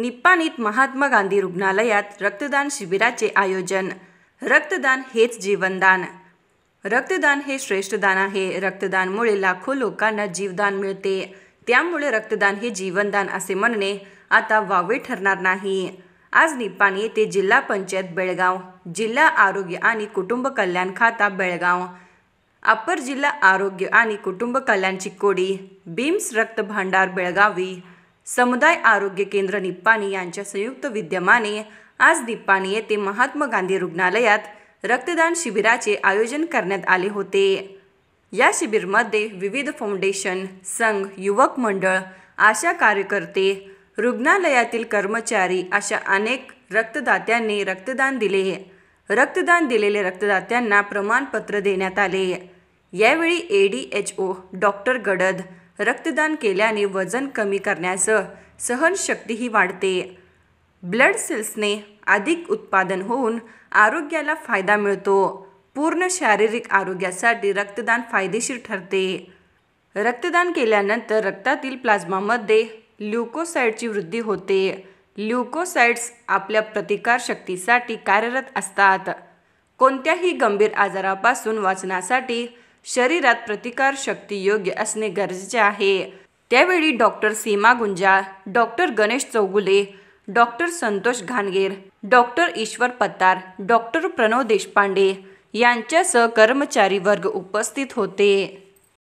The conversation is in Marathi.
निप्पाणीत महात्मा गांधी रुग्णालयात रक्तदान शिबिराचे आयोजन रक्तदान हेच जीवनदान रक्तदान हे श्रेष्ठ दान आहे रक्तदानमुळे लाखो लोकांना जीवदान मिळते त्यामुळे रक्तदान हे जीवनदान असे म्हणणे आता वावे ठरणार नाही आज निप्पाणी येथे जिल्हा पंचायत बेळगाव जिल्हा आरोग्य आणि कुटुंब कल्याण खाता बेळगाव अपर जिल्हा आरोग्य आणि कुटुंब कल्याणची कोडी बीम्स रक्त भांडार बेळगावी समुदाय आरोग्य केंद्र निप्पाणी यांच्या संयुक्त विद्यमाने आज निप्पाणी येथे महात्मा गांधी रुग्णालयात रक्तदान शिबिराचे आयोजन करण्यात आले होते या शिबिरमध्ये विविध फाउंडेशन संघ युवक मंडळ आशा कार्यकर्ते रुग्णालयातील कर्मचारी अशा अनेक रक्तदात्यांनी रक्तदान दिले रक्तदान दिलेले रक्तदात्यांना प्रमाणपत्र देण्यात आले यावेळी A D H O doctor Gadad रक्तदान केल्याने वजन कमी करण्यास सहनशक्तीही वाढते ब्लड सेल्सने अधिक उत्पादन होऊन आरोग्याला फायदा मिळतो पूर्ण शारीरिक आरोग्यासाठी रक्तदान फायदेशीर ठरते रक्तदान केल्यानंतर रक्तातील प्लाझ्मामध्ये ल्युकोसाईटची वृद्धी होते ल्युकोसाइट्स आपल्या प्रतिकारशक्तीसाठी कार्यरत असतात कोणत्याही गंभीर आजारापासून वाचण्यासाठी शरीरात प्रतिकारशक्ती योग्य असणे गरजेचे आहे त्यावेळी doctor Seema Gunja, doctor Ganesh Chaugule doctor Santosh Ghangare doctor Ishwar Pattar, doctor Pranab Deshpande यांच्यासह कर्मचारी वर्ग उपस्थित होते